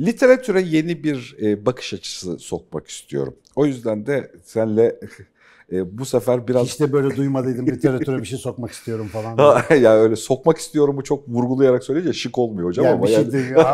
Literatüre yeni bir e, bakış açısı sokmak istiyorum. O yüzden de senle E, bu sefer biraz... Hiç de böyle duymadıydım literatüre bir şey sokmak istiyorum falan. ya öyle sokmak istiyorum bu çok vurgulayarak söyleyince şık olmuyor hocam yani ama bir şey yani. Şey değil. Yok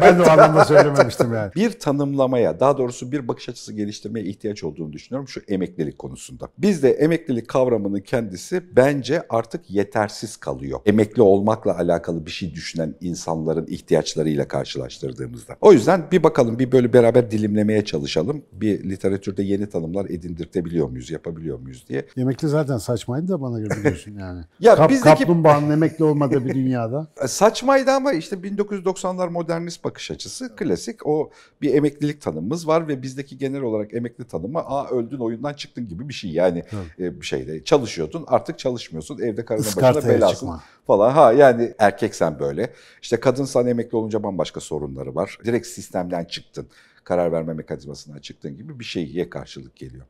ben de o anlamda söylememiştim yani. Bir tanımlamaya daha doğrusu bir bakış açısı geliştirmeye ihtiyaç olduğunu düşünüyorum şu emeklilik konusunda. Bizde emeklilik kavramının kendisi bence artık yetersiz kalıyor. Emekli olmakla alakalı bir şey düşünen insanların ihtiyaçlarıyla karşılaştırdığımızda. O yüzden bir bakalım bir böyle beraber dilimlemeye çalışalım. Bir literatürde yeni tanımlar edindirtebiliyor muyuz, yapabiliyor yapabiliyor muyuz diye. Yemekli zaten saçmaydı da bana göre biliyorsun yani. ya Kap, bizdeki... Kaplumbağanın emekli olmadığı bir dünyada. E, saçmaydı ama işte 1990'lar modernist bakış açısı klasik. O bir emeklilik tanımımız var ve bizdeki genel olarak emekli tanımı a öldün oyundan çıktın gibi bir şey yani e, bir şeyde çalışıyordun artık çalışmıyorsun evde karına başına belasın çıkma. falan ha yani erkeksen böyle işte kadınsan emekli olunca bambaşka sorunları var direkt sistemden çıktın karar verme mekanizmasından çıktığın gibi bir şeye karşılık geliyor.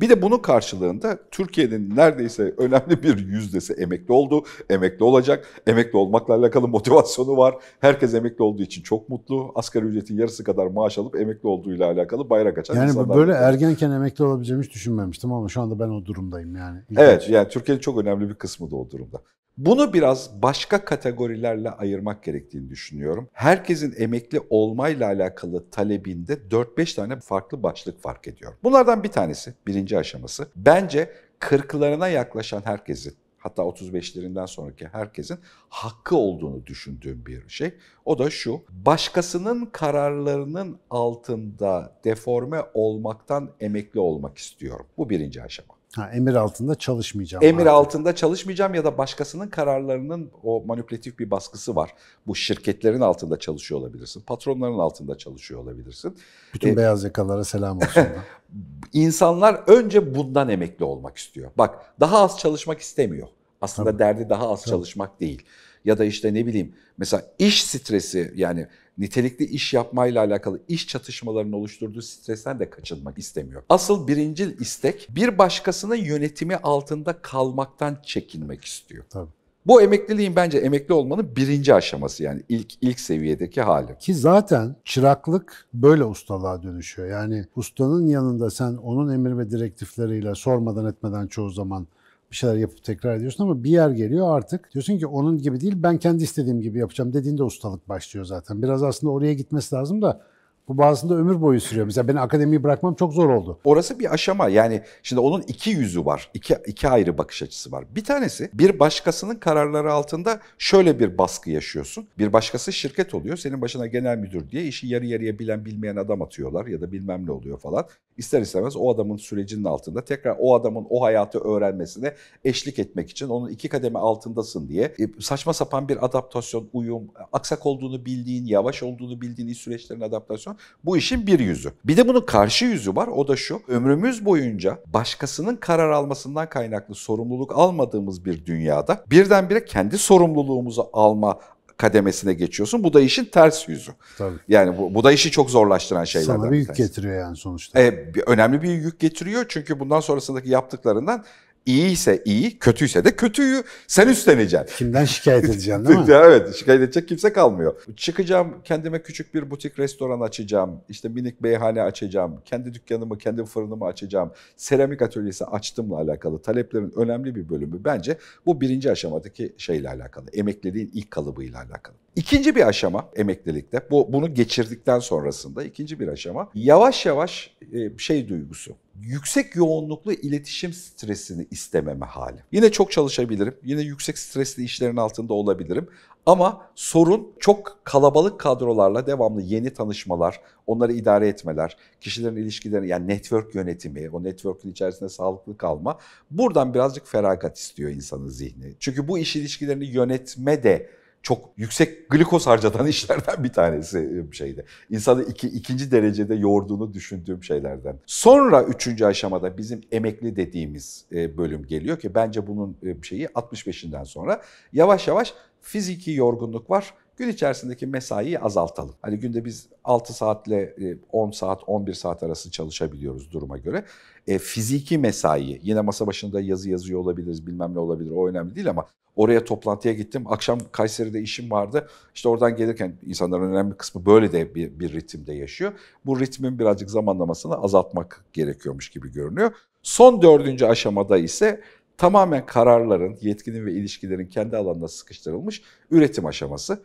Bir de bunun karşılığında Türkiye'nin neredeyse önemli bir yüzdesi emekli oldu, emekli olacak. Emekli olmakla alakalı motivasyonu var. Herkes emekli olduğu için çok mutlu. Asgari ücretin yarısı kadar maaş alıp emekli olduğuyla alakalı bayrak açan yani insanlar. Yani böyle var. ergenken emekli olabileceğimi hiç düşünmemiştim ama şu anda ben o durumdayım yani. İlginç. Evet yani Türkiye'nin çok önemli bir kısmı da o durumda. Bunu biraz başka kategorilerle ayırmak gerektiğini düşünüyorum. Herkesin emekli olmayla alakalı talebinde 4-5 tane farklı başlık fark ediyor. Bunlardan bir tanesi, birinci aşaması. Bence kırklarına yaklaşan herkesin hatta 35'lerinden sonraki herkesin hakkı olduğunu düşündüğüm bir şey. O da şu, başkasının kararlarının altında deforme olmaktan emekli olmak istiyorum. Bu birinci aşama. Ha, emir altında çalışmayacağım. Emir artık. altında çalışmayacağım ya da başkasının kararlarının o manipülatif bir baskısı var. Bu şirketlerin altında çalışıyor olabilirsin. Patronların altında çalışıyor olabilirsin. Bütün ee, beyaz yakalara selam olsun. İnsanlar önce bundan emekli olmak istiyor. Bak daha az çalışmak istemiyor. Aslında Tabii. derdi daha az Tabii. çalışmak değil. Ya da işte ne bileyim mesela iş stresi yani nitelikli iş yapmayla alakalı iş çatışmalarının oluşturduğu stresten de kaçınmak istemiyor. Asıl birincil istek bir başkasının yönetimi altında kalmaktan çekinmek istiyor. Tabii. Bu emekliliğin bence emekli olmanın birinci aşaması yani ilk ilk seviyedeki hali. Ki zaten çıraklık böyle ustalığa dönüşüyor. Yani ustanın yanında sen onun emir ve direktifleriyle sormadan etmeden çoğu zaman bir şeyler yapıp tekrar ediyorsun ama bir yer geliyor artık diyorsun ki onun gibi değil ben kendi istediğim gibi yapacağım dediğinde ustalık başlıyor zaten. Biraz aslında oraya gitmesi lazım da bu bazında ömür boyu sürüyor. Mesela ben akademiyi bırakmam çok zor oldu. Orası bir aşama. Yani şimdi onun iki yüzü var. İki, iki ayrı bakış açısı var. Bir tanesi bir başkasının kararları altında şöyle bir baskı yaşıyorsun. Bir başkası şirket oluyor. Senin başına genel müdür diye işi yarı yarıya bilen bilmeyen adam atıyorlar ya da bilmem ne oluyor falan. İster istemez o adamın sürecinin altında tekrar o adamın o hayatı öğrenmesine eşlik etmek için onun iki kademe altındasın diye e, saçma sapan bir adaptasyon, uyum, e, aksak olduğunu bildiğin, yavaş olduğunu bildiğin iş süreçlerine adaptasyon bu işin bir yüzü. Bir de bunun karşı yüzü var. O da şu. Ömrümüz boyunca başkasının karar almasından kaynaklı sorumluluk almadığımız bir dünyada birdenbire kendi sorumluluğumuzu alma kademesine geçiyorsun. Bu da işin ters yüzü. Tabii. Yani bu, bu da işi çok zorlaştıran şeylerden. Sana bir yük getiriyor yani sonuçta. Ee, önemli bir yük getiriyor çünkü bundan sonrasındaki yaptıklarından İyi ise iyi, kötüyse de kötüyü sen üstleneceksin. Kimden şikayet edeceksin değil mi? evet, şikayet edecek kimse kalmıyor. Çıkacağım, kendime küçük bir butik restoran açacağım. işte minik beyhane açacağım. Kendi dükkanımı, kendi fırınımı açacağım. Seramik atölyesi açtımla alakalı taleplerin önemli bir bölümü bence bu birinci aşamadaki şeyle alakalı. Emekliliğin ilk kalıbıyla alakalı. İkinci bir aşama emeklilikte, bu, bunu geçirdikten sonrasında ikinci bir aşama yavaş yavaş e, şey duygusu, yüksek yoğunluklu iletişim stresini istememe hali. Yine çok çalışabilirim. Yine yüksek stresli işlerin altında olabilirim. Ama sorun çok kalabalık kadrolarla devamlı yeni tanışmalar, onları idare etmeler, kişilerin ilişkileri yani network yönetimi, o network'ün içerisinde sağlıklı kalma. Buradan birazcık feragat istiyor insanın zihni. Çünkü bu iş ilişkilerini yönetme de çok yüksek glikoz harcatan işlerden bir tanesi e, şeydi. İnsanı iki, ikinci derecede yorduğunu düşündüğüm şeylerden. Sonra üçüncü aşamada bizim emekli dediğimiz e, bölüm geliyor ki bence bunun e, şeyi 65'inden sonra yavaş yavaş fiziki yorgunluk var. Gün içerisindeki mesaiyi azaltalım. Hani günde biz 6 saatle 10 saat, 11 saat arası çalışabiliyoruz duruma göre. E, fiziki mesai, yine masa başında yazı yazıyor olabiliriz, bilmem ne olabilir, o önemli değil ama Oraya toplantıya gittim. Akşam Kayseri'de işim vardı. İşte oradan gelirken insanların önemli kısmı böyle de bir, bir ritimde yaşıyor. Bu ritmin birazcık zamanlamasını azaltmak gerekiyormuş gibi görünüyor. Son dördüncü aşamada ise tamamen kararların, yetkinin ve ilişkilerin kendi alanına sıkıştırılmış üretim aşaması.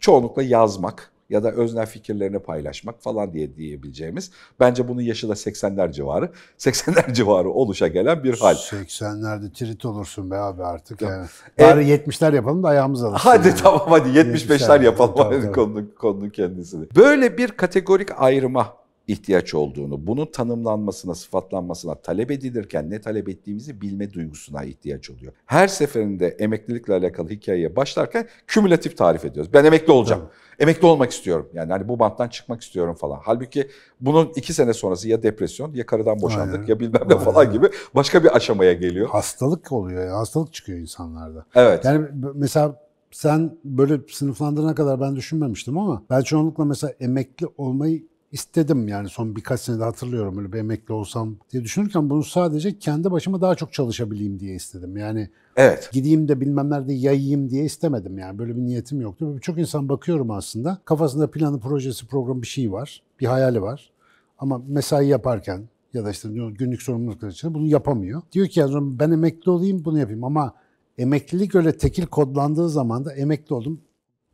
Çoğunlukla yazmak, ya da öznel fikirlerini paylaşmak falan diye diyebileceğimiz. Bence bunun yaşı da 80'ler civarı. 80'ler civarı oluşa gelen bir hal. 80'lerde trit olursun be abi artık. Tamam. Yani. Bari ee, 70'ler yapalım da ayağımız alışsın. Hadi yani. tamam hadi 75'ler 70 yapalım. Tamam, tamam. Konunun, konunun kendisini. Böyle bir kategorik ayrıma ihtiyaç olduğunu, bunun tanımlanmasına, sıfatlanmasına talep edilirken ne talep ettiğimizi bilme duygusuna ihtiyaç oluyor. Her seferinde emeklilikle alakalı hikayeye başlarken kümülatif tarif ediyoruz. Ben emekli olacağım. Tabii. Emekli olmak istiyorum. Yani hani bu banttan çıkmak istiyorum falan. Halbuki bunun iki sene sonrası ya depresyon ya karıdan boşandık Aynen. ya bilmem ne Aynen. falan gibi başka bir aşamaya geliyor. Hastalık oluyor ya. Hastalık çıkıyor insanlarda. Evet. Yani mesela sen böyle sınıflandırana kadar ben düşünmemiştim ama ben çoğunlukla mesela emekli olmayı istedim yani son birkaç senede hatırlıyorum öyle bir emekli olsam diye düşünürken bunu sadece kendi başıma daha çok çalışabileyim diye istedim. Yani evet. gideyim de bilmem nerede yayayım diye istemedim yani böyle bir niyetim yoktu. Birçok insan bakıyorum aslında kafasında planı, projesi, programı bir şey var, bir hayali var ama mesai yaparken ya da işte günlük sorumluluklar içinde bunu yapamıyor. Diyor ki yani ben emekli olayım bunu yapayım ama emeklilik öyle tekil kodlandığı zaman da emekli oldum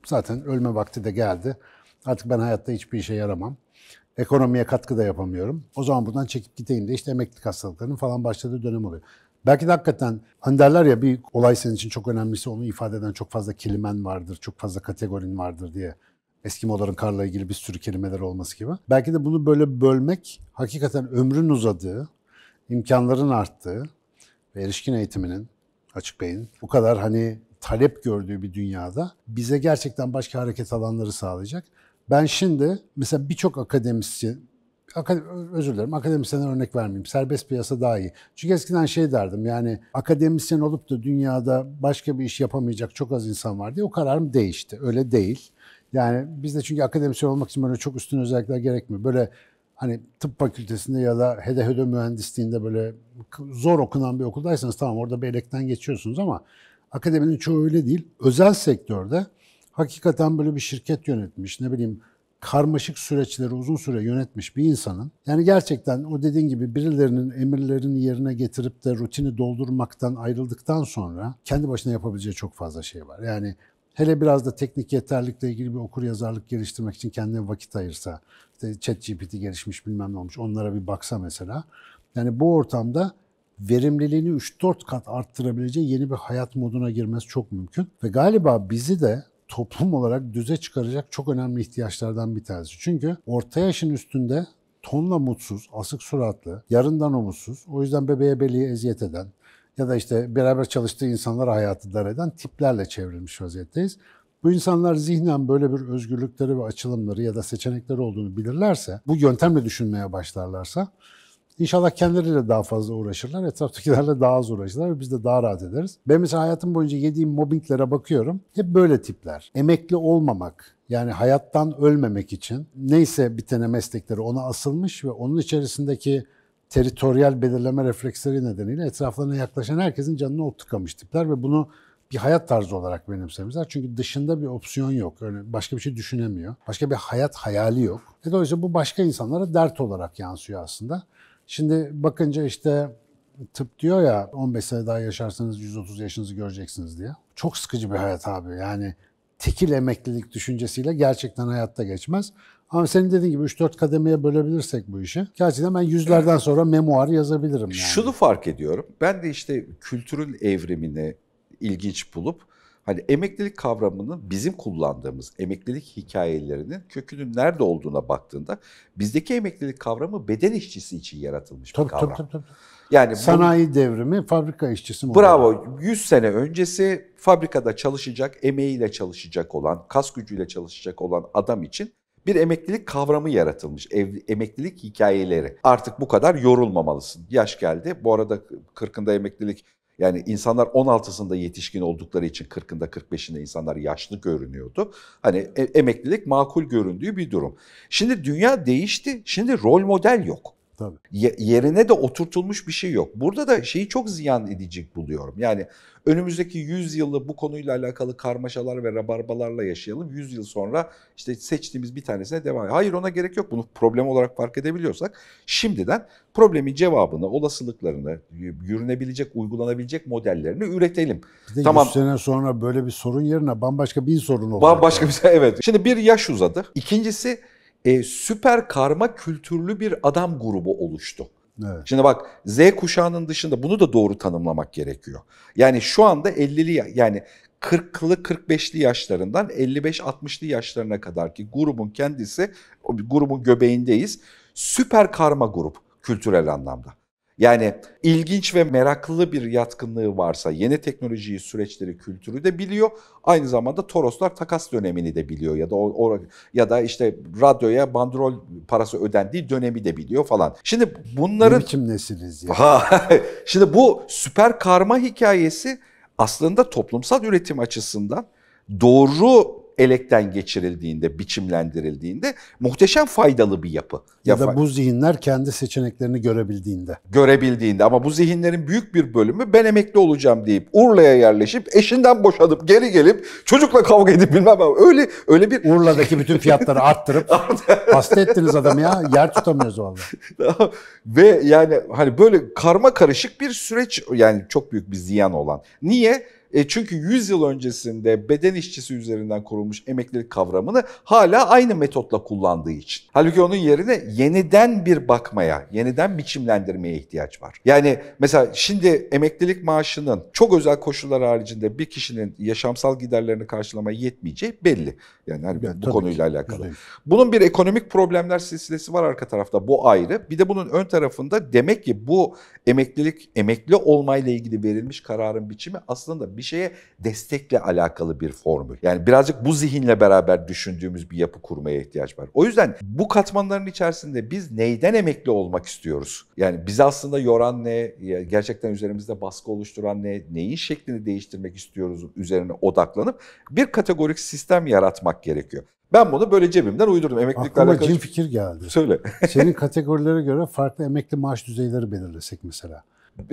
zaten ölme vakti de geldi. Artık ben hayatta hiçbir işe yaramam Ekonomiye katkı da yapamıyorum. O zaman buradan çekip gideyim de işte emeklilik hastalıklarının falan başladığı dönem oluyor. Belki de hakikaten hani derler ya bir olay senin için çok önemlisi onu ifade eden çok fazla kelimen vardır, çok fazla kategorin vardır diye. eski modların karla ilgili bir sürü kelimeler olması gibi. Belki de bunu böyle bölmek hakikaten ömrün uzadığı, imkanların arttığı ve erişkin eğitiminin, açık beyin bu kadar hani talep gördüğü bir dünyada bize gerçekten başka hareket alanları sağlayacak. Ben şimdi mesela birçok akademisyen, özür dilerim akademisyenler örnek vermeyeyim. Serbest piyasa daha iyi. Çünkü eskiden şey derdim yani akademisyen olup da dünyada başka bir iş yapamayacak çok az insan var diye o kararım değişti. Öyle değil. Yani bizde çünkü akademisyen olmak için böyle çok üstün özellikler gerekmiyor. Böyle hani tıp fakültesinde ya da HEDEHÖDE mühendisliğinde böyle zor okunan bir okuldaysanız tamam orada bir elekten geçiyorsunuz ama akademinin çoğu öyle değil. Özel sektörde hakikaten böyle bir şirket yönetmiş, ne bileyim karmaşık süreçleri uzun süre yönetmiş bir insanın yani gerçekten o dediğin gibi birilerinin emirlerini yerine getirip de rutini doldurmaktan ayrıldıktan sonra kendi başına yapabileceği çok fazla şey var. Yani hele biraz da teknik yeterlikle ilgili bir okur yazarlık geliştirmek için kendine vakit ayırsa işte ChatGPT gelişmiş bilmem ne olmuş onlara bir baksa mesela. Yani bu ortamda verimliliğini 3-4 kat arttırabileceği yeni bir hayat moduna girmesi çok mümkün. Ve galiba bizi de toplum olarak düze çıkaracak çok önemli ihtiyaçlardan bir tanesi. Çünkü orta yaşın üstünde tonla mutsuz, asık suratlı, yarından umutsuz, o yüzden bebeğe beliye eziyet eden ya da işte beraber çalıştığı insanlar hayatı dar eden tiplerle çevrilmiş vaziyetteyiz. Bu insanlar zihnen böyle bir özgürlükleri ve açılımları ya da seçenekleri olduğunu bilirlerse, bu yöntemle düşünmeye başlarlarsa İnşallah kendileri de daha fazla uğraşırlar. Etraftakilerle daha az uğraşırlar ve biz de daha rahat ederiz. Ben mesela hayatım boyunca yediğim mobbinglere bakıyorum. Hep böyle tipler. Emekli olmamak, yani hayattan ölmemek için neyse bitene meslekleri ona asılmış ve onun içerisindeki teritoryal belirleme refleksleri nedeniyle etraflarına yaklaşan herkesin canını ot tıkamış tipler ve bunu bir hayat tarzı olarak benimsemişler. Çünkü dışında bir opsiyon yok. Öyle başka bir şey düşünemiyor. Başka bir hayat hayali yok. E dolayısıyla bu başka insanlara dert olarak yansıyor aslında. Şimdi bakınca işte tıp diyor ya 15 sene daha yaşarsanız 130 yaşınızı göreceksiniz diye. Çok sıkıcı bir hayat abi. Yani tekil emeklilik düşüncesiyle gerçekten hayatta geçmez. Ama senin dediğin gibi 3-4 kademeye bölebilirsek bu işi gerçekten ben yüzlerden sonra memuar yazabilirim. Yani. Şunu fark ediyorum. Ben de işte kültürün evrimini ilginç bulup Hani emeklilik kavramının bizim kullandığımız emeklilik hikayelerinin kökünün nerede olduğuna baktığında bizdeki emeklilik kavramı beden işçisi için yaratılmış tabii, bir kavram. Tabii, tabii, tabii. Yani sanayi bu, devrimi fabrika işçisi mi? Bravo. 100 sene öncesi fabrikada çalışacak, emeğiyle çalışacak olan, kas gücüyle çalışacak olan adam için bir emeklilik kavramı yaratılmış. Ev, emeklilik hikayeleri. Artık bu kadar yorulmamalısın. Yaş geldi. Bu arada 40'ında emeklilik yani insanlar 16'sında yetişkin oldukları için 40'ında 45'inde insanlar yaşlı görünüyordu. Hani e, emeklilik makul göründüğü bir durum. Şimdi dünya değişti. Şimdi rol model yok. Tabii. Ye, yerine de oturtulmuş bir şey yok. Burada da şeyi çok ziyan edici buluyorum. Yani önümüzdeki 100 yılı bu konuyla alakalı karmaşalar ve rabarbalarla yaşayalım. 100 yıl sonra işte seçtiğimiz bir tanesine devam Hayır ona gerek yok. Bunu problem olarak fark edebiliyorsak şimdiden problemin cevabını, olasılıklarını, yürünebilecek, uygulanabilecek modellerini üretelim. Bir de tamam. 100 sene sonra böyle bir sorun yerine bambaşka bir sorun olacak. Bambaşka bir şey evet. Şimdi bir yaş uzadı. İkincisi e, süper karma kültürlü bir adam grubu oluştu. Evet. Şimdi bak Z kuşağının dışında bunu da doğru tanımlamak gerekiyor. Yani şu anda 50'li yani 40'lı 45'li yaşlarından 55-60'lı yaşlarına kadar ki grubun kendisi grubun göbeğindeyiz. Süper karma grup kültürel anlamda. Yani ilginç ve meraklı bir yatkınlığı varsa yeni teknolojiyi, süreçleri, kültürü de biliyor. Aynı zamanda Toroslar takas dönemini de biliyor ya da o, ya da işte radyoya bandrol parası ödendiği dönemi de biliyor falan. Şimdi bunların ne biçim nesiliz ya? Şimdi bu süper karma hikayesi aslında toplumsal üretim açısından doğru elekten geçirildiğinde, biçimlendirildiğinde muhteşem faydalı bir yapı. Ya, da bu zihinler kendi seçeneklerini görebildiğinde. Görebildiğinde ama bu zihinlerin büyük bir bölümü ben emekli olacağım deyip Urla'ya yerleşip eşinden boşanıp geri gelip çocukla kavga edip bilmem ama öyle öyle bir Urla'daki bütün fiyatları arttırıp hasta ettiniz adamı ya yer tutamıyoruz vallahi. Ve yani hani böyle karma karışık bir süreç yani çok büyük bir ziyan olan. Niye? E çünkü 100 yıl öncesinde beden işçisi üzerinden kurulmuş emeklilik kavramını hala aynı metotla kullandığı için. Halbuki onun yerine yeniden bir bakmaya, yeniden biçimlendirmeye ihtiyaç var. Yani mesela şimdi emeklilik maaşının çok özel koşullar haricinde bir kişinin yaşamsal giderlerini karşılamaya yetmeyeceği belli. Yani yani bu konuyla ki. alakalı. Evet. Bunun bir ekonomik problemler silsilesi var arka tarafta. Bu ayrı. Bir de bunun ön tarafında demek ki bu emeklilik, emekli olmayla ilgili verilmiş kararın biçimi aslında bir şeye destekle alakalı bir formül. Yani birazcık bu zihinle beraber düşündüğümüz bir yapı kurmaya ihtiyaç var. O yüzden bu katmanların içerisinde biz neyden emekli olmak istiyoruz? Yani biz aslında yoran ne, gerçekten üzerimizde baskı oluşturan ne, neyin şeklini değiştirmek istiyoruz üzerine odaklanıp bir kategorik sistem yaratmak gerekiyor. Ben bunu böyle cebimden uydurdum. Emeklilikle Aklıma alakalı... cin fikir geldi. Söyle. Senin kategorilere göre farklı emekli maaş düzeyleri belirlesek mesela.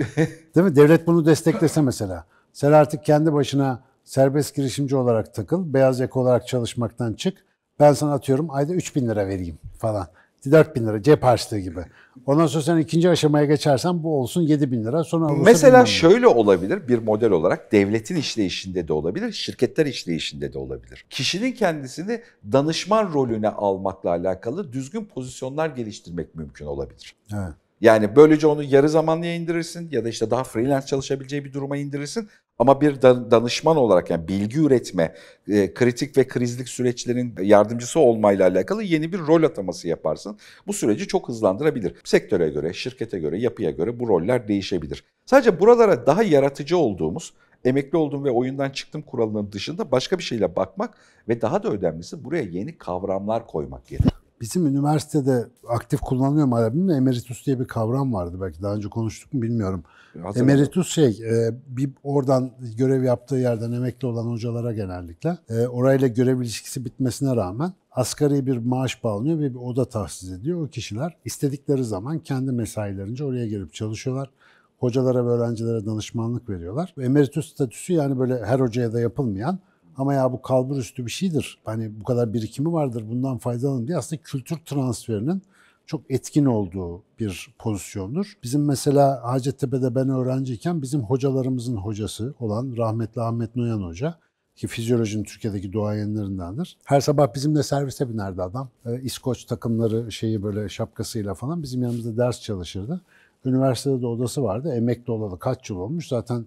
Değil mi? Devlet bunu desteklese mesela. Sen artık kendi başına serbest girişimci olarak takıl, beyaz yaka olarak çalışmaktan çık. Ben sana atıyorum ayda 3 bin lira vereyim falan. 4 bin lira cep harçlığı gibi. Ondan sonra sen ikinci aşamaya geçersen bu olsun 7 bin lira. Sonra Mesela şöyle olabilir bir model olarak devletin işleyişinde de olabilir, şirketler işleyişinde de olabilir. Kişinin kendisini danışman rolüne almakla alakalı düzgün pozisyonlar geliştirmek mümkün olabilir. Evet. Yani böylece onu yarı zamanlıya indirirsin ya da işte daha freelance çalışabileceği bir duruma indirirsin. Ama bir danışman olarak yani bilgi üretme, e, kritik ve krizlik süreçlerin yardımcısı olmayla alakalı yeni bir rol ataması yaparsın. Bu süreci çok hızlandırabilir. Sektöre göre, şirkete göre, yapıya göre bu roller değişebilir. Sadece buralara daha yaratıcı olduğumuz, emekli oldum ve oyundan çıktım kuralının dışında başka bir şeyle bakmak ve daha da önemlisi buraya yeni kavramlar koymak gerekiyor. Bizim üniversitede aktif kullanıyorum mu hala bilmiyorum. Emeritus diye bir kavram vardı belki daha önce konuştuk mu bilmiyorum. Hatırladım. Emeritus şey e, bir oradan görev yaptığı yerden emekli olan hocalara genellikle e, orayla görev ilişkisi bitmesine rağmen asgari bir maaş bağlanıyor ve bir oda tahsis ediyor. O kişiler istedikleri zaman kendi mesailerince oraya gelip çalışıyorlar hocalara ve öğrencilere danışmanlık veriyorlar. Emeritus statüsü yani böyle her hocaya da yapılmayan ama ya bu kalbur üstü bir şeydir. Hani bu kadar birikimi vardır bundan faydalanın diye aslında kültür transferinin çok etkin olduğu bir pozisyondur. Bizim mesela Hacettepe'de ben öğrenciyken bizim hocalarımızın hocası olan rahmetli Ahmet Noyan Hoca ki fizyolojinin Türkiye'deki duayenlerindendir. Her sabah bizimle servise binerdi adam. E, İskoç takımları şeyi böyle şapkasıyla falan bizim yanımızda ders çalışırdı. Üniversitede de odası vardı. Emekli olalı kaç yıl olmuş. Zaten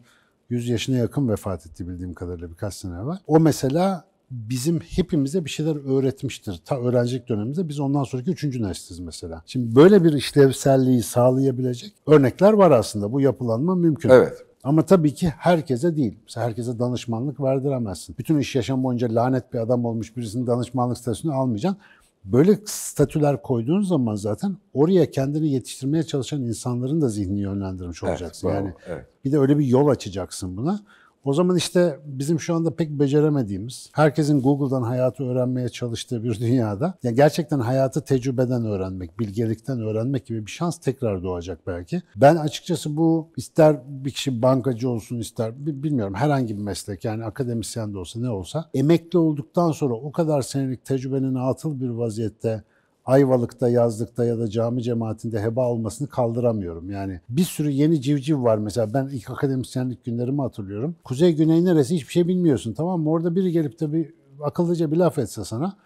100 yaşına yakın vefat etti bildiğim kadarıyla birkaç sene evvel. O mesela bizim hepimize bir şeyler öğretmiştir. Ta öğrencilik dönemimizde biz ondan sonraki üçüncü nesliz mesela. Şimdi böyle bir işlevselliği sağlayabilecek örnekler var aslında. Bu yapılanma mümkün. Evet. Ama tabii ki herkese değil. Mesela herkese danışmanlık verdiremezsin. Bütün iş yaşam boyunca lanet bir adam olmuş birisinin danışmanlık statüsünü almayacaksın. Böyle statüler koyduğun zaman zaten oraya kendini yetiştirmeye çalışan insanların da zihnini yönlendirmiş olacaksın. Evet, yani evet. bir de öyle bir yol açacaksın buna. O zaman işte bizim şu anda pek beceremediğimiz, herkesin Google'dan hayatı öğrenmeye çalıştığı bir dünyada ya gerçekten hayatı tecrübeden öğrenmek, bilgelikten öğrenmek gibi bir şans tekrar doğacak belki. Ben açıkçası bu ister bir kişi bankacı olsun ister bilmiyorum herhangi bir meslek yani akademisyen de olsa ne olsa emekli olduktan sonra o kadar senelik tecrübenin atıl bir vaziyette Ayvalık'ta, Yazlık'ta ya da cami cemaatinde heba olmasını kaldıramıyorum. Yani bir sürü yeni civciv var mesela. Ben ilk akademisyenlik günlerimi hatırlıyorum. Kuzey güney neresi hiçbir şey bilmiyorsun tamam mı? Orada biri gelip de bir akıllıca bir laf etse sana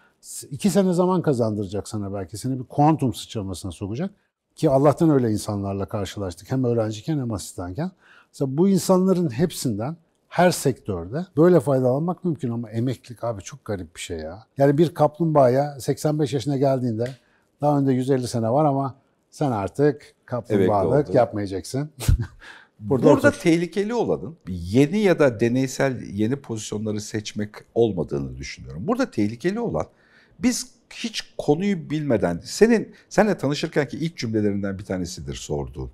iki sene zaman kazandıracak sana belki. Seni bir kuantum sıçramasına sokacak. Ki Allah'tan öyle insanlarla karşılaştık. Hem öğrenciyken hem asistanken. Mesela bu insanların hepsinden her sektörde böyle faydalanmak mümkün ama emeklilik abi çok garip bir şey ya. Yani bir kaplumbağaya 85 yaşına geldiğinde daha önde 150 sene var ama sen artık kaplumbağalık yapmayacaksın. Burada, Burada tehlikeli olanın yeni ya da deneysel yeni pozisyonları seçmek olmadığını düşünüyorum. Burada tehlikeli olan biz hiç konuyu bilmeden senin senle tanışırken ki ilk cümlelerinden bir tanesidir sorduğun.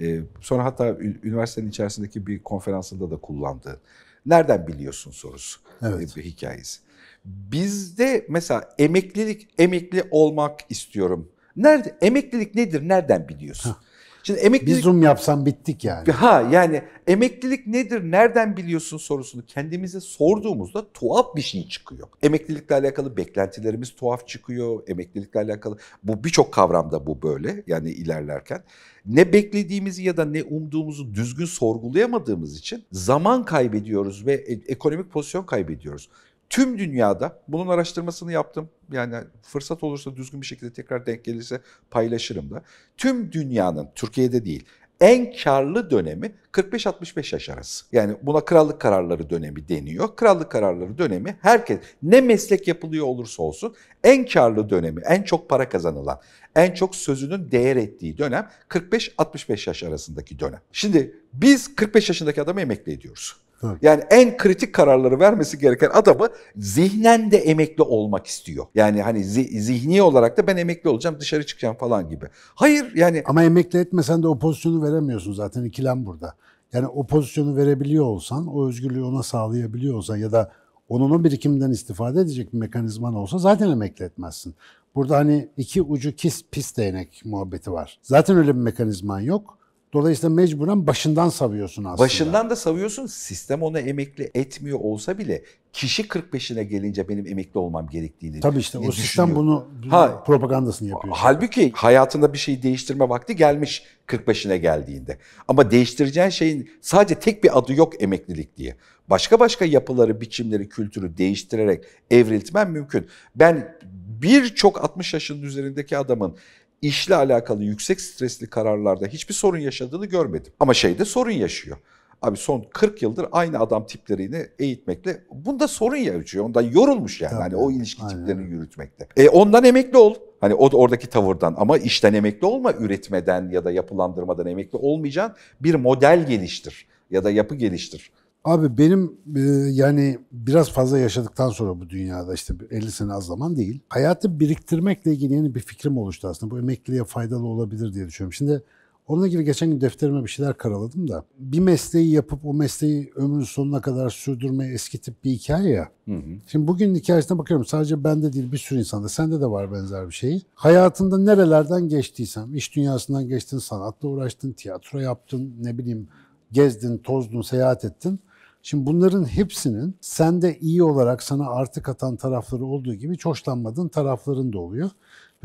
E, sonra hatta üniversitenin içerisindeki bir konferansında da kullandı. Nereden biliyorsun sorusu e, evet. e, hikayesi. Bizde mesela emeklilik, emekli olmak istiyorum. Nerede emeklilik nedir? Nereden biliyorsun? Heh. Şimdi emeklilik... Bir zoom yapsam bittik yani. Ha yani emeklilik nedir, nereden biliyorsun sorusunu kendimize sorduğumuzda tuhaf bir şey çıkıyor. Emeklilikle alakalı beklentilerimiz tuhaf çıkıyor. Emeklilikle alakalı bu birçok kavramda bu böyle yani ilerlerken. Ne beklediğimizi ya da ne umduğumuzu düzgün sorgulayamadığımız için zaman kaybediyoruz ve e-, ekonomik pozisyon kaybediyoruz tüm dünyada bunun araştırmasını yaptım. Yani fırsat olursa düzgün bir şekilde tekrar denk gelirse paylaşırım da. Tüm dünyanın Türkiye'de değil en karlı dönemi 45-65 yaş arası. Yani buna krallık kararları dönemi deniyor. Krallık kararları dönemi herkes ne meslek yapılıyor olursa olsun en karlı dönemi, en çok para kazanılan, en çok sözünün değer ettiği dönem 45-65 yaş arasındaki dönem. Şimdi biz 45 yaşındaki adamı emekli ediyoruz. Yani en kritik kararları vermesi gereken adamı zihnen de emekli olmak istiyor. Yani hani zihni olarak da ben emekli olacağım, dışarı çıkacağım falan gibi. Hayır yani... Ama emekli etmesen de o pozisyonu veremiyorsun zaten ikilem burada. Yani o pozisyonu verebiliyor olsan, o özgürlüğü ona sağlayabiliyor olsan ya da onun o birikimden istifade edecek bir mekanizman olsa zaten emekli etmezsin. Burada hani iki ucu kis, pis değnek muhabbeti var. Zaten öyle bir mekanizman yok. Dolayısıyla mecburen başından savuyorsun aslında. Başından da savuyorsun. Sistem onu emekli etmiyor olsa bile kişi 45'ine gelince benim emekli olmam gerektiğini Tabii işte o sistem bunu, bunu ha, propagandasını yapıyor. Halbuki hayatında bir şeyi değiştirme vakti gelmiş 45'ine geldiğinde. Ama değiştireceğin şeyin sadece tek bir adı yok emeklilik diye. Başka başka yapıları, biçimleri, kültürü değiştirerek evriltmen mümkün. Ben birçok 60 yaşının üzerindeki adamın işle alakalı yüksek stresli kararlarda hiçbir sorun yaşadığını görmedim. Ama şeyde sorun yaşıyor. Abi son 40 yıldır aynı adam tiplerini eğitmekle bunda sorun yaşıyor. Ondan yorulmuş yani hani o ilişki Aynen. tiplerini yürütmekte. E ondan emekli ol. Hani o oradaki tavırdan ama işten emekli olma, üretmeden ya da yapılandırmadan emekli olmayacaksın. Bir model geliştir ya da yapı geliştir. Abi benim e, yani biraz fazla yaşadıktan sonra bu dünyada işte 50 sene az zaman değil. Hayatı biriktirmekle ilgili yeni bir fikrim oluştu aslında. Bu emekliliğe faydalı olabilir diye düşünüyorum. Şimdi onunla ilgili geçen gün defterime bir şeyler karaladım da. Bir mesleği yapıp o mesleği ömrün sonuna kadar sürdürmeye eski tip bir hikaye ya. Hı hı. Şimdi bugün hikayesine bakıyorum sadece bende değil bir sürü insanda. Sende de var benzer bir şey. Hayatında nerelerden geçtiysen, iş dünyasından geçtin, sanatla uğraştın, tiyatro yaptın, ne bileyim gezdin, tozdun, seyahat ettin Şimdi bunların hepsinin sende iyi olarak sana artı katan tarafları olduğu gibi hoşlanmadığın tarafların da oluyor.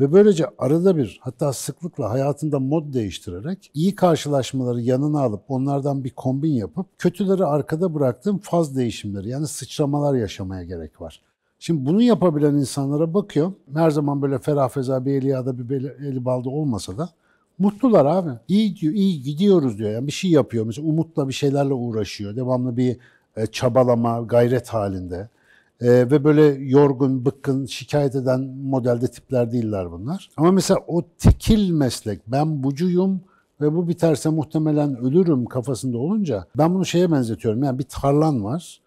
Ve böylece arada bir hatta sıklıkla hayatında mod değiştirerek iyi karşılaşmaları yanına alıp onlardan bir kombin yapıp kötüleri arkada bıraktığın faz değişimleri yani sıçramalar yaşamaya gerek var. Şimdi bunu yapabilen insanlara bakıyor. Her zaman böyle ferah feza bir eli ya da bir eli balda olmasa da Mutlular abi. İyi diyor, iyi gidiyoruz diyor. Yani bir şey yapıyor. Mesela umutla bir şeylerle uğraşıyor. Devamlı bir e, çabalama, gayret halinde. Ee, ve böyle yorgun, bıkkın, şikayet eden modelde tipler değiller bunlar. Ama mesela o tekil meslek, ben bucuyum, ve bu biterse muhtemelen ölürüm kafasında olunca ben bunu şeye benzetiyorum. Yani bir tarlan var,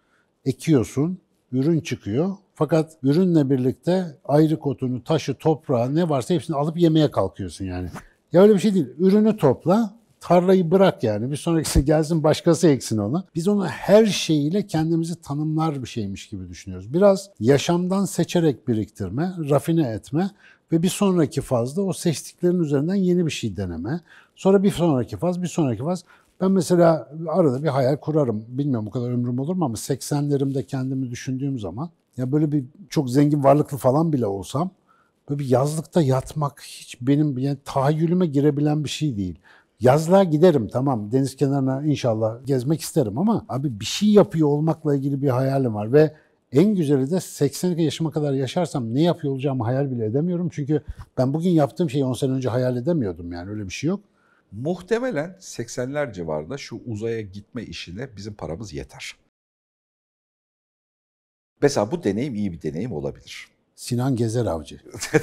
ekiyorsun, ürün çıkıyor. Fakat ürünle birlikte ayrık otunu, taşı, toprağı ne varsa hepsini alıp yemeye kalkıyorsun yani. Ya öyle bir şey değil. Ürünü topla, tarlayı bırak yani. Bir sonrakisi gelsin başkası eksin onu. Biz onu her şeyiyle kendimizi tanımlar bir şeymiş gibi düşünüyoruz. Biraz yaşamdan seçerek biriktirme, rafine etme ve bir sonraki fazda o seçtiklerin üzerinden yeni bir şey deneme. Sonra bir sonraki faz, bir sonraki faz. Ben mesela arada bir hayal kurarım. Bilmiyorum bu kadar ömrüm olur mu ama 80'lerimde kendimi düşündüğüm zaman ya böyle bir çok zengin varlıklı falan bile olsam Böyle bir yazlıkta yatmak hiç benim yani tahayyülüme girebilen bir şey değil. Yazlığa giderim tamam deniz kenarına inşallah gezmek isterim ama abi bir şey yapıyor olmakla ilgili bir hayalim var ve en güzeli de 82 yaşıma kadar yaşarsam ne yapıyor olacağımı hayal bile edemiyorum. Çünkü ben bugün yaptığım şeyi 10 sene önce hayal edemiyordum yani öyle bir şey yok. Muhtemelen 80'ler civarında şu uzaya gitme işine bizim paramız yeter. Mesela bu deneyim iyi bir deneyim olabilir. Sinan Gezer Avcı.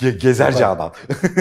Ge gezerci tamam. adam.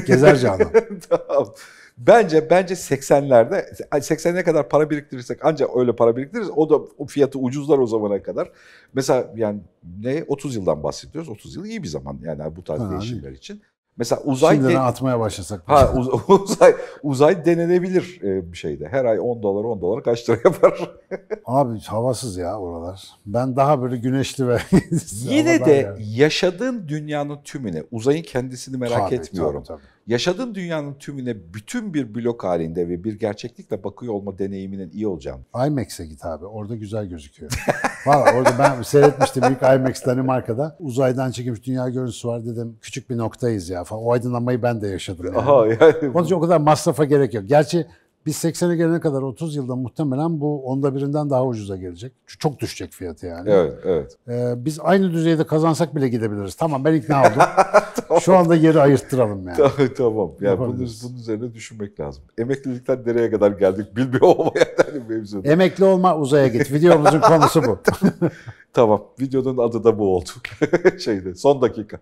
gezerci adam. tamam. Bence bence 80'lerde 80'e kadar para biriktirirsek ancak öyle para biriktiririz. O da o fiyatı ucuzlar o zamana kadar. Mesela yani ne 30 yıldan bahsediyoruz. 30 yıl iyi bir zaman yani bu tarz ha, değişimler için. Mesela uzay... Şimdiden de... atmaya başlasak. Ha, uz uzay, uzay denenebilir e, bir şeyde. Her ay 10 dolar 10 dolar kaç lira yapar? Abi havasız ya oralar. Ben daha böyle güneşli ve... Yine de yani. yaşadığın dünyanın tümüne, uzayın kendisini merak tabii, etmiyorum. Tabii, tabii yaşadığın dünyanın tümüne bütün bir blok halinde ve bir gerçeklikle bakıyor olma deneyiminin iyi olacağını. IMAX'e git abi. Orada güzel gözüküyor. Valla orada ben seyretmiştim ilk IMAX Danimarka'da. Uzaydan çekilmiş dünya görüntüsü var dedim. Küçük bir noktayız ya falan. O aydınlanmayı ben de yaşadım. Yani. Aha, yani. Onun için o kadar masrafa gerek yok. Gerçi biz 80'e gelene kadar 30 yılda muhtemelen bu onda birinden daha ucuza gelecek. Çok düşecek fiyatı yani. Evet, evet. Ee, biz aynı düzeyde kazansak bile gidebiliriz. Tamam ben ikna oldum. tamam. Şu anda yeri ayırttıralım yani. tamam, Yani bunun, bunun üzerine düşünmek lazım. Emeklilikten nereye kadar geldik Bilmiyor ama yani hani mevzu. Emekli olma uzaya git. Videomuzun konusu bu. tamam. Videonun adı da bu oldu. Şeyde son dakika.